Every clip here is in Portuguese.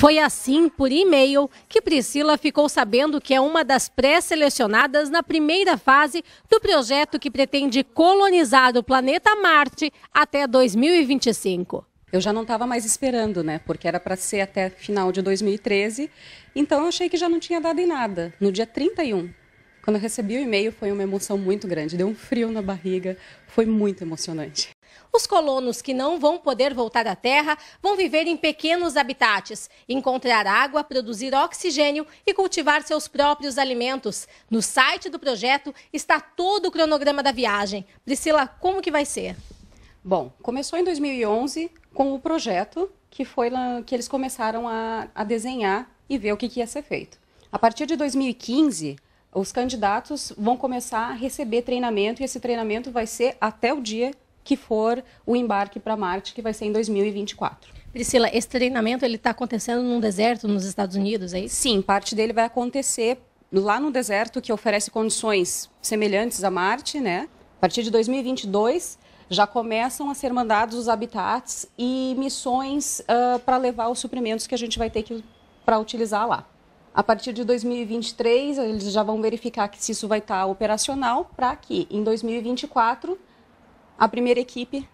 Foi assim, por e-mail, que Priscila ficou sabendo que é uma das pré-selecionadas na primeira fase do projeto que pretende colonizar o planeta Marte até 2025. Eu já não estava mais esperando, né? Porque era para ser até final de 2013. Então eu achei que já não tinha dado em nada. No dia 31, quando eu recebi o e-mail, foi uma emoção muito grande. Deu um frio na barriga. Foi muito emocionante. Os colonos que não vão poder voltar à terra vão viver em pequenos habitats, encontrar água, produzir oxigênio e cultivar seus próprios alimentos. No site do projeto está todo o cronograma da viagem. Priscila, como que vai ser? Bom, começou em 2011 com o projeto que foi que eles começaram a, a desenhar e ver o que, que ia ser feito. A partir de 2015, os candidatos vão começar a receber treinamento e esse treinamento vai ser até o dia que for o embarque para Marte, que vai ser em 2024. Priscila, esse treinamento ele está acontecendo num deserto nos Estados Unidos, é isso? Sim, parte dele vai acontecer lá no deserto que oferece condições semelhantes a Marte, né? A partir de 2022 já começam a ser mandados os habitats e missões uh, ah, para levar os suprimentos que a gente vai ter que para utilizar lá. A partir de 2023 eles já vão verificar que se isso vai estar tá operacional para que em 2024 a primeira equipe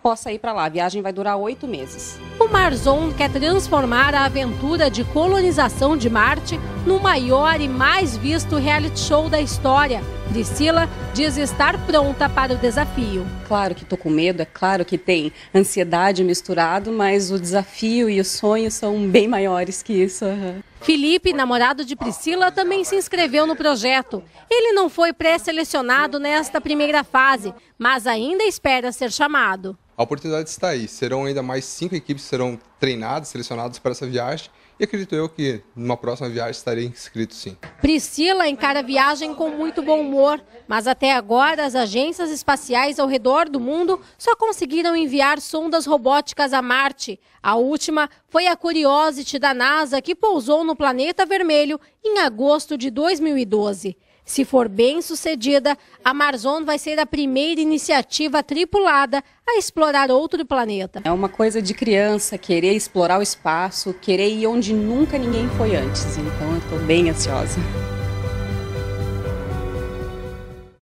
possa ir para lá. A viagem vai durar oito meses. O Marzon quer transformar a aventura de colonização de Marte no maior e mais visto reality show da história Priscila diz estar pronta para o desafio. Claro que estou com medo, é claro que tem ansiedade misturado, mas o desafio e o sonho são bem maiores que isso. Uhum. Felipe, namorado de Priscila, também se inscreveu no projeto. Ele não foi pré-selecionado nesta primeira fase, mas ainda espera ser chamado. A oportunidade está aí. Serão ainda mais cinco equipes que serão treinadas, selecionadas para essa viagem. E acredito eu que numa próxima viagem estarei inscrito sim. Priscila encara a viagem com muito bom humor, mas até agora as agências espaciais ao redor do mundo só conseguiram enviar sondas robóticas a Marte. A última foi a Curiosity da NASA, que pousou no planeta vermelho em agosto de 2012. Se for bem sucedida, a Marzon vai ser a primeira iniciativa tripulada a explorar outro planeta. É uma coisa de criança querer explorar o espaço, querer ir onde nunca ninguém foi antes. Então eu estou bem ansiosa.